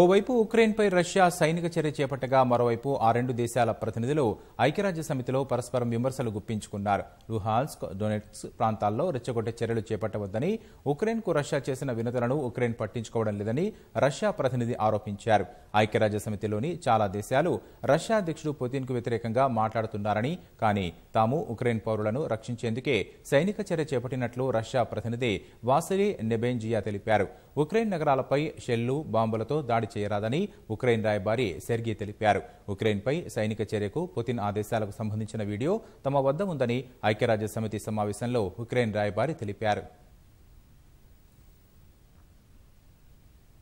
ఓవైపు ఉక్రెయిన్పై రష్యా సైనిక చర్య చేపట్టగా మరోవైపు ఆ రెండు దేశాల ప్రతినిధులు ఐక్యరాజ్య సమితిలో పరస్పరం విమర్శలు గుప్పించుకున్నారు లుహాన్స్క్ డొనెట్స్ ప్రాంతాల్లో రెచ్చగొట్టే చర్యలు చేపట్టవద్దని ఉక్రెయిన్కు రష్యా చేసిన వినతులను ఉక్రెయిన్ పట్టించుకోవడం లేదని రష్యా ప్రతినిధి ఆరోపించారు ఐక్యరాజ్య సమితిలోని చాలా దేశాలు రష్యా అధ్యక్షుడు పుతిన్కు వ్యతిరేకంగా మాట్లాడుతున్నారని కానీ తాము ఉక్రెయిన్ పౌరులను రక్షించేందుకే సైనిక చర్య చేపట్టినట్లు రష్యా ప్రతినిధి వాసరి నెబెంజియా తెలిపారు ఉక్రెయిన్ నగరాలపై షెల్లు బాంబులతో దాడి దాడి చేయరాదని ఉక్రెయిన్ రాయబారి సెర్గీ తెలిపారు ఉక్రెయిన్పై సైనిక చర్యకు పుతిన్ ఆదేశాలకు సంబంధించిన వీడియో తమ వద్ద ఉందని ఐక్యరాజ్య సమితి సమావేశంలో ఉక్రెయిన్ రాయబారి తెలిపారు